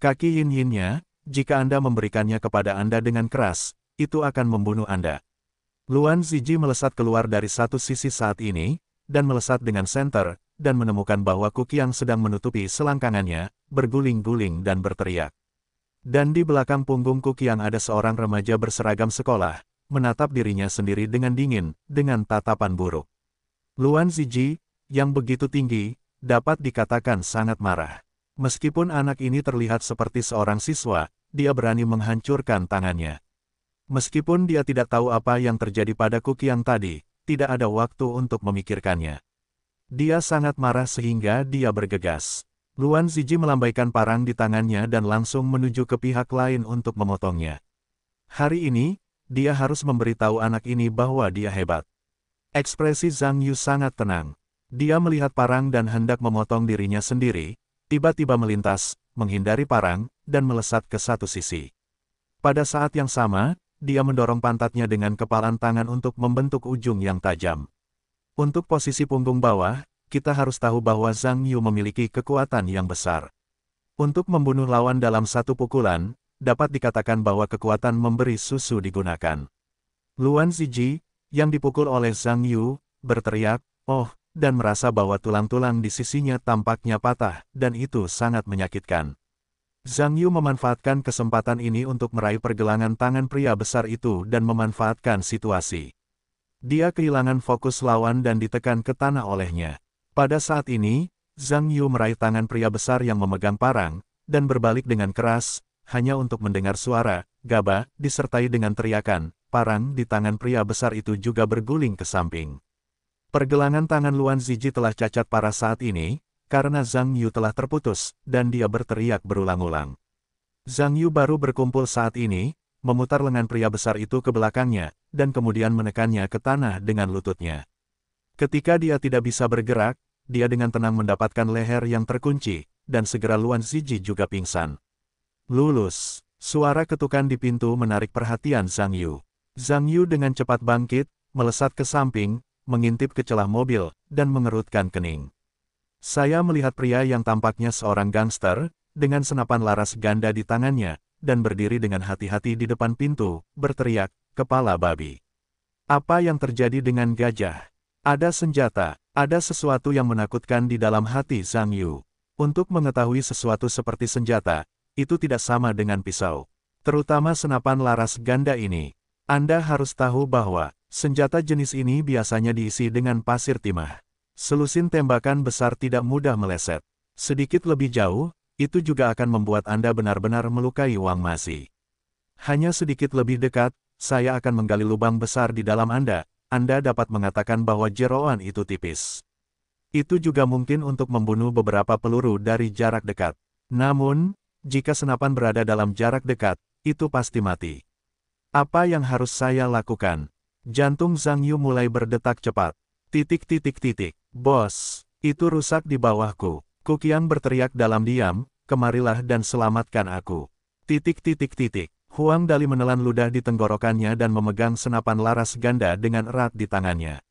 A: Kaki yin-yinnya, jika Anda memberikannya kepada Anda dengan keras, itu akan membunuh Anda. Luan Ziji melesat keluar dari satu sisi saat ini, dan melesat dengan senter, dan menemukan bahwa Kuki yang sedang menutupi selangkangannya, berguling-guling dan berteriak. Dan di belakang punggung yang ada seorang remaja berseragam sekolah, menatap dirinya sendiri dengan dingin, dengan tatapan buruk. Luan Ziji, yang begitu tinggi, dapat dikatakan sangat marah. Meskipun anak ini terlihat seperti seorang siswa, dia berani menghancurkan tangannya. Meskipun dia tidak tahu apa yang terjadi pada yang tadi, tidak ada waktu untuk memikirkannya. Dia sangat marah sehingga dia bergegas. Luan Ziji melambaikan parang di tangannya dan langsung menuju ke pihak lain untuk memotongnya. Hari ini, dia harus memberitahu anak ini bahwa dia hebat. Ekspresi Zhang Yu sangat tenang. Dia melihat parang dan hendak memotong dirinya sendiri, tiba-tiba melintas, menghindari parang, dan melesat ke satu sisi. Pada saat yang sama, dia mendorong pantatnya dengan kepalan tangan untuk membentuk ujung yang tajam. Untuk posisi punggung bawah, kita harus tahu bahwa Zhang Yu memiliki kekuatan yang besar. Untuk membunuh lawan dalam satu pukulan, dapat dikatakan bahwa kekuatan memberi susu digunakan. Luan Ziji, yang dipukul oleh Zhang Yu, berteriak, oh, dan merasa bahwa tulang-tulang di sisinya tampaknya patah, dan itu sangat menyakitkan. Zhang Yu memanfaatkan kesempatan ini untuk meraih pergelangan tangan pria besar itu dan memanfaatkan situasi. Dia kehilangan fokus lawan dan ditekan ke tanah olehnya. Pada saat ini, Zhang Yu meraih tangan pria besar yang memegang parang, dan berbalik dengan keras, hanya untuk mendengar suara, gaba, disertai dengan teriakan, parang di tangan pria besar itu juga berguling ke samping. Pergelangan tangan Luan Ziji telah cacat para saat ini, karena Zhang Yu telah terputus, dan dia berteriak berulang-ulang. Zhang Yu baru berkumpul saat ini, memutar lengan pria besar itu ke belakangnya, dan kemudian menekannya ke tanah dengan lututnya. Ketika dia tidak bisa bergerak, dia dengan tenang mendapatkan leher yang terkunci, dan segera Luan Ziji juga pingsan. Lulus, suara ketukan di pintu menarik perhatian Zhang Yu. Zhang Yu dengan cepat bangkit, melesat ke samping, mengintip ke celah mobil, dan mengerutkan kening. Saya melihat pria yang tampaknya seorang gangster, dengan senapan laras ganda di tangannya, dan berdiri dengan hati-hati di depan pintu, berteriak, kepala babi. Apa yang terjadi dengan gajah? Ada senjata, ada sesuatu yang menakutkan di dalam hati Zhang Yu. Untuk mengetahui sesuatu seperti senjata, itu tidak sama dengan pisau. Terutama senapan laras ganda ini. Anda harus tahu bahwa, senjata jenis ini biasanya diisi dengan pasir timah. Selusin tembakan besar tidak mudah meleset. Sedikit lebih jauh, itu juga akan membuat Anda benar-benar melukai Wang Masih. Hanya sedikit lebih dekat, saya akan menggali lubang besar di dalam Anda, anda dapat mengatakan bahwa jeroan itu tipis. Itu juga mungkin untuk membunuh beberapa peluru dari jarak dekat. Namun, jika senapan berada dalam jarak dekat, itu pasti mati. Apa yang harus saya lakukan? Jantung Zhang Yu mulai berdetak cepat. Titik titik titik. Bos, itu rusak di bawahku. Kukiang berteriak dalam diam, kemarilah dan selamatkan aku. Titik titik titik. Huang Dali menelan ludah di tenggorokannya dan memegang senapan laras ganda dengan erat di tangannya.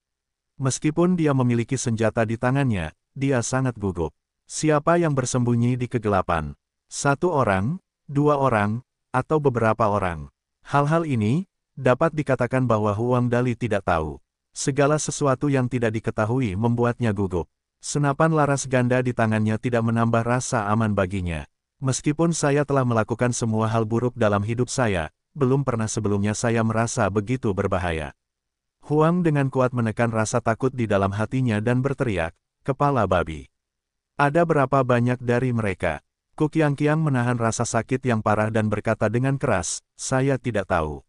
A: Meskipun dia memiliki senjata di tangannya, dia sangat gugup. Siapa yang bersembunyi di kegelapan? Satu orang, dua orang, atau beberapa orang. Hal-hal ini, dapat dikatakan bahwa Huang Dali tidak tahu. Segala sesuatu yang tidak diketahui membuatnya gugup. Senapan laras ganda di tangannya tidak menambah rasa aman baginya. Meskipun saya telah melakukan semua hal buruk dalam hidup saya, belum pernah sebelumnya saya merasa begitu berbahaya. Huang dengan kuat menekan rasa takut di dalam hatinya dan berteriak, kepala babi. Ada berapa banyak dari mereka? Kukiang-kiang menahan rasa sakit yang parah dan berkata dengan keras, saya tidak tahu.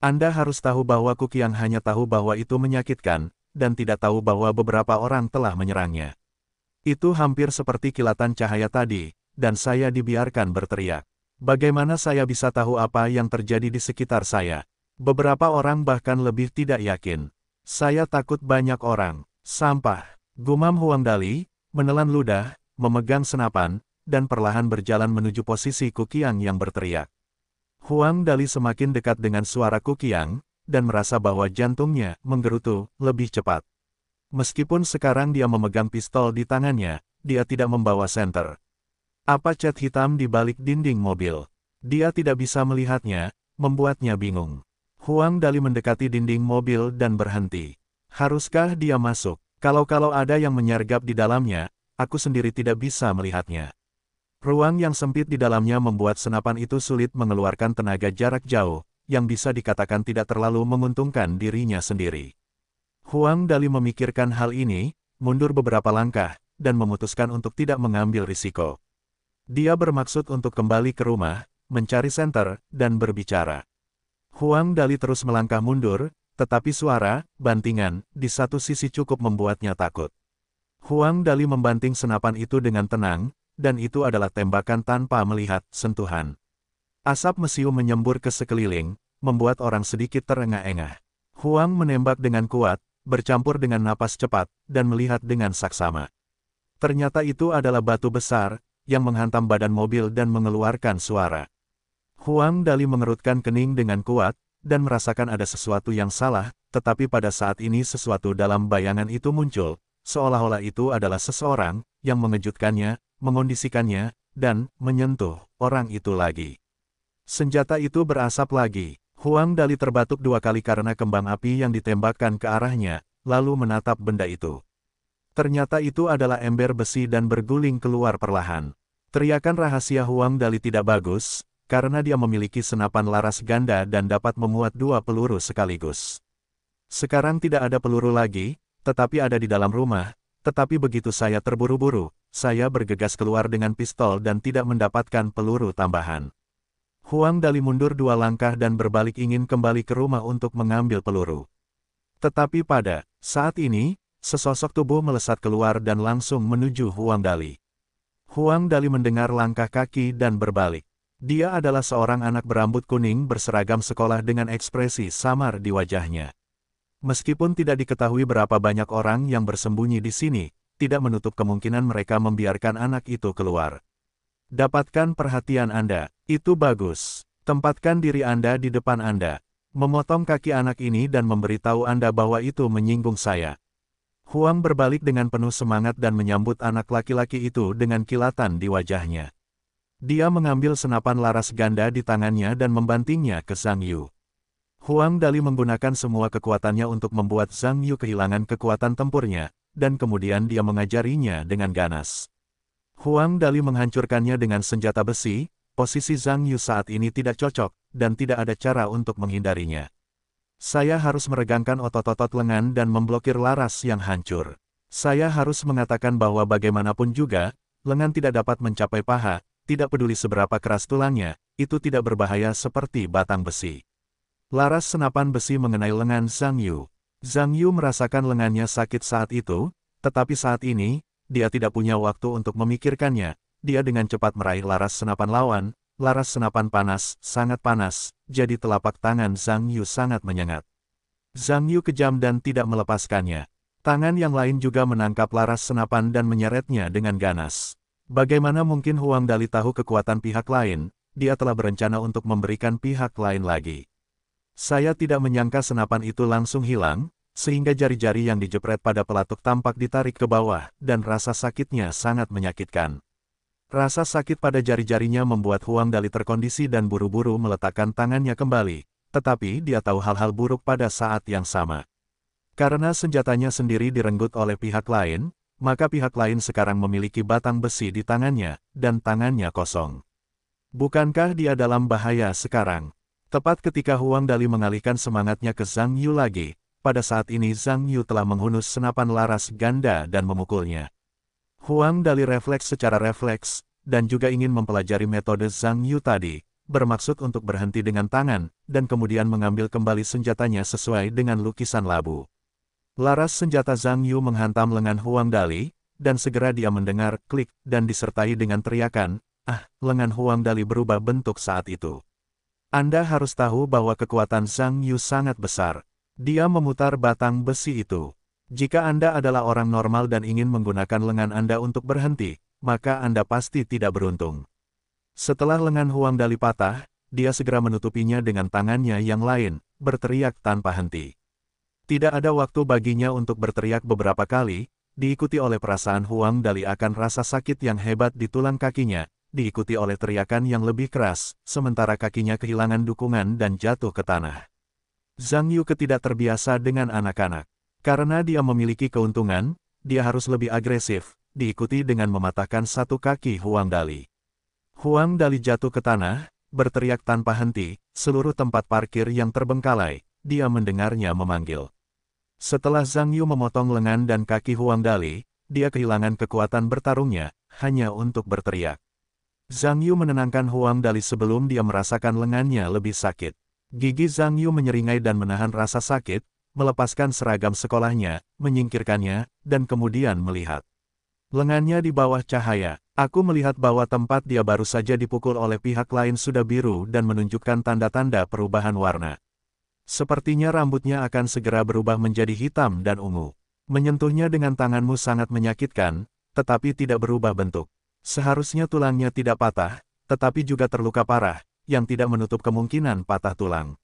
A: Anda harus tahu bahwa Kukiang hanya tahu bahwa itu menyakitkan, dan tidak tahu bahwa beberapa orang telah menyerangnya. Itu hampir seperti kilatan cahaya tadi, dan saya dibiarkan berteriak. Bagaimana saya bisa tahu apa yang terjadi di sekitar saya? Beberapa orang bahkan lebih tidak yakin. Saya takut banyak orang. Sampah. Gumam Huang Dali, menelan ludah, memegang senapan, dan perlahan berjalan menuju posisi Kukiang yang berteriak. Huang Dali semakin dekat dengan suara Kukiang, dan merasa bahwa jantungnya menggerutu lebih cepat. Meskipun sekarang dia memegang pistol di tangannya, dia tidak membawa senter, apa cat hitam di balik dinding mobil? Dia tidak bisa melihatnya, membuatnya bingung. Huang Dali mendekati dinding mobil dan berhenti. Haruskah dia masuk? Kalau-kalau ada yang menyergap di dalamnya, aku sendiri tidak bisa melihatnya. Ruang yang sempit di dalamnya membuat senapan itu sulit mengeluarkan tenaga jarak jauh, yang bisa dikatakan tidak terlalu menguntungkan dirinya sendiri. Huang Dali memikirkan hal ini, mundur beberapa langkah, dan memutuskan untuk tidak mengambil risiko. Dia bermaksud untuk kembali ke rumah, mencari senter, dan berbicara. Huang Dali terus melangkah mundur, tetapi suara, bantingan, di satu sisi cukup membuatnya takut. Huang Dali membanting senapan itu dengan tenang, dan itu adalah tembakan tanpa melihat sentuhan. Asap mesiu menyembur ke sekeliling, membuat orang sedikit terengah-engah. Huang menembak dengan kuat, bercampur dengan napas cepat, dan melihat dengan saksama. Ternyata itu adalah batu besar, yang menghantam badan mobil dan mengeluarkan suara. Huang Dali mengerutkan kening dengan kuat, dan merasakan ada sesuatu yang salah, tetapi pada saat ini sesuatu dalam bayangan itu muncul, seolah-olah itu adalah seseorang, yang mengejutkannya, mengondisikannya, dan menyentuh orang itu lagi. Senjata itu berasap lagi. Huang Dali terbatuk dua kali karena kembang api yang ditembakkan ke arahnya, lalu menatap benda itu. Ternyata itu adalah ember besi dan berguling keluar perlahan. Teriakan rahasia Huang Dali tidak bagus, karena dia memiliki senapan laras ganda dan dapat memuat dua peluru sekaligus. Sekarang tidak ada peluru lagi, tetapi ada di dalam rumah, tetapi begitu saya terburu-buru, saya bergegas keluar dengan pistol dan tidak mendapatkan peluru tambahan. Huang Dali mundur dua langkah dan berbalik ingin kembali ke rumah untuk mengambil peluru. Tetapi pada saat ini, sesosok tubuh melesat keluar dan langsung menuju Huang Dali. Huang Dali mendengar langkah kaki dan berbalik. Dia adalah seorang anak berambut kuning berseragam sekolah dengan ekspresi samar di wajahnya. Meskipun tidak diketahui berapa banyak orang yang bersembunyi di sini, tidak menutup kemungkinan mereka membiarkan anak itu keluar. Dapatkan perhatian Anda, itu bagus. Tempatkan diri Anda di depan Anda. Memotong kaki anak ini dan memberitahu Anda bahwa itu menyinggung saya. Huang berbalik dengan penuh semangat dan menyambut anak laki-laki itu dengan kilatan di wajahnya. Dia mengambil senapan laras ganda di tangannya dan membantingnya ke Zhang Yu. Huang Dali menggunakan semua kekuatannya untuk membuat Zhang Yu kehilangan kekuatan tempurnya, dan kemudian dia mengajarinya dengan ganas. Huang Dali menghancurkannya dengan senjata besi, posisi Zhang Yu saat ini tidak cocok, dan tidak ada cara untuk menghindarinya. Saya harus meregangkan otot-otot lengan dan memblokir laras yang hancur. Saya harus mengatakan bahwa bagaimanapun juga, lengan tidak dapat mencapai paha, tidak peduli seberapa keras tulangnya, itu tidak berbahaya seperti batang besi. Laras senapan besi mengenai lengan Zhang Yu. Zhang Yu merasakan lengannya sakit saat itu, tetapi saat ini, dia tidak punya waktu untuk memikirkannya, dia dengan cepat meraih laras senapan lawan, laras senapan panas, sangat panas, jadi telapak tangan Zhang Yu sangat menyengat. Zhang Yu kejam dan tidak melepaskannya. Tangan yang lain juga menangkap laras senapan dan menyeretnya dengan ganas. Bagaimana mungkin Huang Dali tahu kekuatan pihak lain, dia telah berencana untuk memberikan pihak lain lagi. Saya tidak menyangka senapan itu langsung hilang, sehingga jari-jari yang dijepret pada pelatuk tampak ditarik ke bawah, dan rasa sakitnya sangat menyakitkan. Rasa sakit pada jari-jarinya membuat Huang Dali terkondisi dan buru-buru meletakkan tangannya kembali, tetapi dia tahu hal-hal buruk pada saat yang sama. Karena senjatanya sendiri direnggut oleh pihak lain, maka pihak lain sekarang memiliki batang besi di tangannya, dan tangannya kosong. Bukankah dia dalam bahaya sekarang? Tepat ketika Huang Dali mengalihkan semangatnya ke Zhang Yu lagi, pada saat ini Zhang Yu telah menghunus senapan laras ganda dan memukulnya. Huang Dali refleks secara refleks, dan juga ingin mempelajari metode Zhang Yu tadi, bermaksud untuk berhenti dengan tangan, dan kemudian mengambil kembali senjatanya sesuai dengan lukisan labu. Laras senjata Zhang Yu menghantam lengan Huang Dali, dan segera dia mendengar klik, dan disertai dengan teriakan, ah, lengan Huang Dali berubah bentuk saat itu. Anda harus tahu bahwa kekuatan Zhang Yu sangat besar. Dia memutar batang besi itu. Jika Anda adalah orang normal dan ingin menggunakan lengan Anda untuk berhenti, maka Anda pasti tidak beruntung. Setelah lengan Huang Dali patah, dia segera menutupinya dengan tangannya yang lain, berteriak tanpa henti. Tidak ada waktu baginya untuk berteriak beberapa kali, diikuti oleh perasaan Huang Dali akan rasa sakit yang hebat di tulang kakinya, diikuti oleh teriakan yang lebih keras, sementara kakinya kehilangan dukungan dan jatuh ke tanah. Zhang Yu ketidak terbiasa dengan anak-anak. Karena dia memiliki keuntungan, dia harus lebih agresif, diikuti dengan mematahkan satu kaki Huang Dali. Huang Dali jatuh ke tanah, berteriak tanpa henti, seluruh tempat parkir yang terbengkalai, dia mendengarnya memanggil. Setelah Zhang Yu memotong lengan dan kaki Huang Dali, dia kehilangan kekuatan bertarungnya, hanya untuk berteriak. Zhang Yu menenangkan Huang Dali sebelum dia merasakan lengannya lebih sakit. Gigi Zhang Yu menyeringai dan menahan rasa sakit, melepaskan seragam sekolahnya, menyingkirkannya, dan kemudian melihat. Lengannya di bawah cahaya, aku melihat bahwa tempat dia baru saja dipukul oleh pihak lain sudah biru dan menunjukkan tanda-tanda perubahan warna. Sepertinya rambutnya akan segera berubah menjadi hitam dan ungu. Menyentuhnya dengan tanganmu sangat menyakitkan, tetapi tidak berubah bentuk. Seharusnya tulangnya tidak patah, tetapi juga terluka parah, yang tidak menutup kemungkinan patah tulang.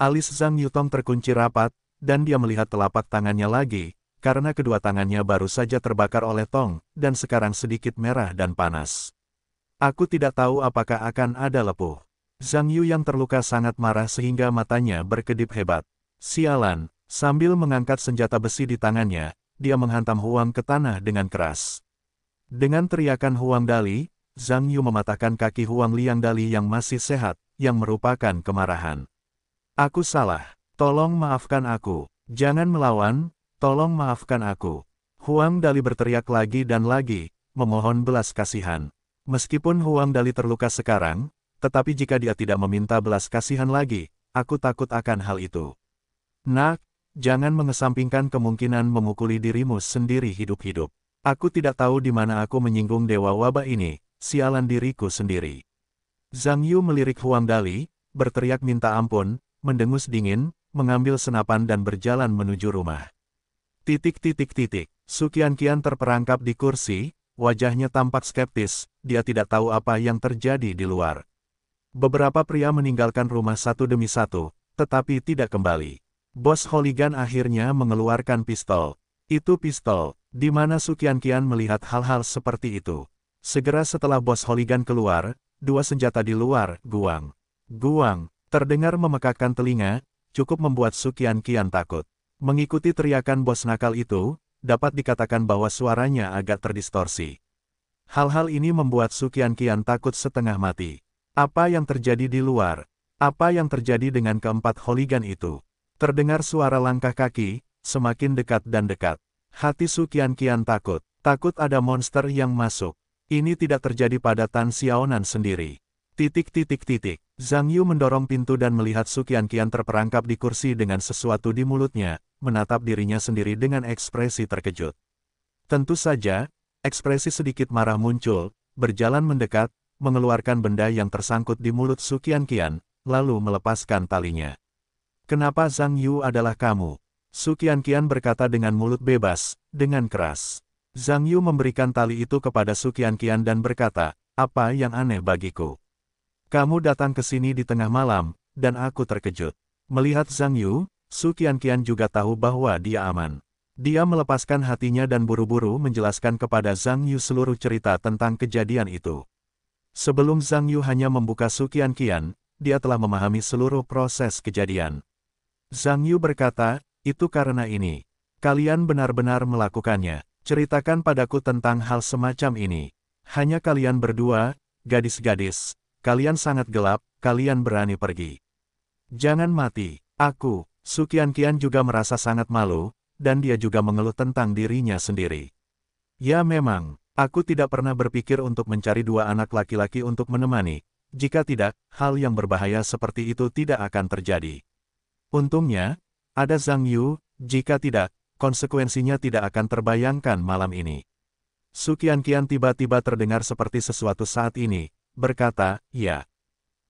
A: Alis Zhang Yutong terkunci rapat, dan dia melihat telapak tangannya lagi, karena kedua tangannya baru saja terbakar oleh tong, dan sekarang sedikit merah dan panas. Aku tidak tahu apakah akan ada lepuh. Zhang Yu yang terluka sangat marah sehingga matanya berkedip hebat. Sialan, sambil mengangkat senjata besi di tangannya, dia menghantam Huang ke tanah dengan keras. Dengan teriakan Huang Dali, Zhang Yu mematahkan kaki Huang Liang Dali yang masih sehat, yang merupakan kemarahan. Aku salah. Tolong maafkan aku. Jangan melawan, tolong maafkan aku. Huang Dali berteriak lagi dan lagi, memohon belas kasihan. Meskipun Huang Dali terluka sekarang, tetapi jika dia tidak meminta belas kasihan lagi, aku takut akan hal itu. Nak, jangan mengesampingkan kemungkinan memukuli dirimu sendiri hidup-hidup. Aku tidak tahu di mana aku menyinggung dewa wabah ini, sialan diriku sendiri. Zhang Yu melirik Huang Dali, berteriak minta ampun, mendengus dingin, mengambil senapan dan berjalan menuju rumah. Titik titik titik, Sukian Kian terperangkap di kursi, wajahnya tampak skeptis, dia tidak tahu apa yang terjadi di luar. Beberapa pria meninggalkan rumah satu demi satu, tetapi tidak kembali. Bos Holigan akhirnya mengeluarkan pistol. Itu pistol, di mana Sukian Kian melihat hal-hal seperti itu. Segera setelah bos Holigan keluar, dua senjata di luar, guang. Guang, terdengar memekakkan telinga, cukup membuat Sukian Kian takut. Mengikuti teriakan bos nakal itu, dapat dikatakan bahwa suaranya agak terdistorsi. Hal-hal ini membuat Sukian Kian takut setengah mati. Apa yang terjadi di luar? Apa yang terjadi dengan keempat holigan itu? Terdengar suara langkah kaki, semakin dekat dan dekat. Hati Sukian Kian takut. Takut ada monster yang masuk. Ini tidak terjadi pada Tan Xiaonan sendiri. Titik titik titik. Zhang Yu mendorong pintu dan melihat Su Qianqian terperangkap di kursi dengan sesuatu di mulutnya, menatap dirinya sendiri dengan ekspresi terkejut. Tentu saja, ekspresi sedikit marah muncul, berjalan mendekat, mengeluarkan benda yang tersangkut di mulut Su Qianqian, lalu melepaskan talinya. Kenapa Zhang Yu adalah kamu? Su Qianqian berkata dengan mulut bebas, dengan keras. Zhang Yu memberikan tali itu kepada Su Qianqian dan berkata, apa yang aneh bagiku? Kamu datang ke sini di tengah malam, dan aku terkejut. Melihat Zhang Yu, Su Qianqian juga tahu bahwa dia aman. Dia melepaskan hatinya dan buru-buru menjelaskan kepada Zhang Yu seluruh cerita tentang kejadian itu. Sebelum Zhang Yu hanya membuka Su Qianqian, dia telah memahami seluruh proses kejadian. Zhang Yu berkata, itu karena ini. Kalian benar-benar melakukannya. Ceritakan padaku tentang hal semacam ini. Hanya kalian berdua, gadis-gadis, kalian sangat gelap, kalian berani pergi. Jangan mati, aku, Sukian Kian juga merasa sangat malu, dan dia juga mengeluh tentang dirinya sendiri. Ya memang, aku tidak pernah berpikir untuk mencari dua anak laki-laki untuk menemani, jika tidak, hal yang berbahaya seperti itu tidak akan terjadi. Untungnya, ada Zhang Yu, jika tidak, konsekuensinya tidak akan terbayangkan malam ini. Sukian Kian tiba-tiba terdengar seperti sesuatu saat ini, berkata, Ya.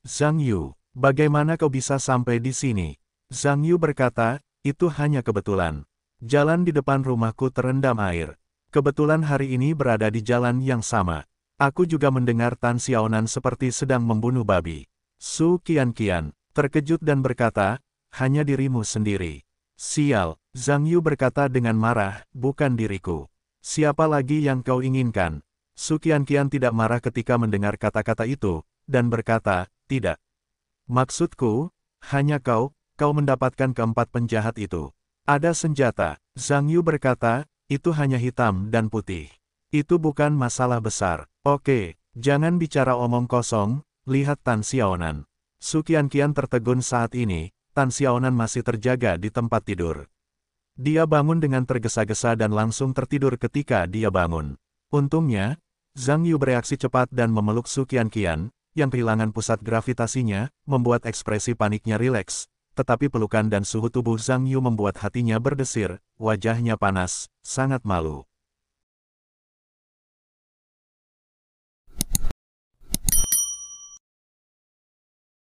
A: Zhang Yu, bagaimana kau bisa sampai di sini? Zhang Yu berkata, itu hanya kebetulan. Jalan di depan rumahku terendam air. Kebetulan hari ini berada di jalan yang sama. Aku juga mendengar Tan Xiaonan seperti sedang membunuh babi. Su Qian-Qian, terkejut dan berkata, hanya dirimu sendiri. Sial, Zhang Yu berkata dengan marah, bukan diriku. Siapa lagi yang kau inginkan? Sukian Kian tidak marah ketika mendengar kata-kata itu, dan berkata, tidak. Maksudku, hanya kau, kau mendapatkan keempat penjahat itu. Ada senjata, Zhang Yu berkata, itu hanya hitam dan putih. Itu bukan masalah besar. Oke, jangan bicara omong kosong, lihat Tan Xiaonan. Sukian Kian tertegun saat ini, Tan Xiaonan masih terjaga di tempat tidur. Dia bangun dengan tergesa-gesa dan langsung tertidur ketika dia bangun. Untungnya, Zhang Yu bereaksi cepat dan memeluk Su Qianqian, yang kehilangan pusat gravitasinya, membuat ekspresi paniknya rileks. Tetapi pelukan dan suhu tubuh Zhang Yu membuat hatinya berdesir, wajahnya panas, sangat malu.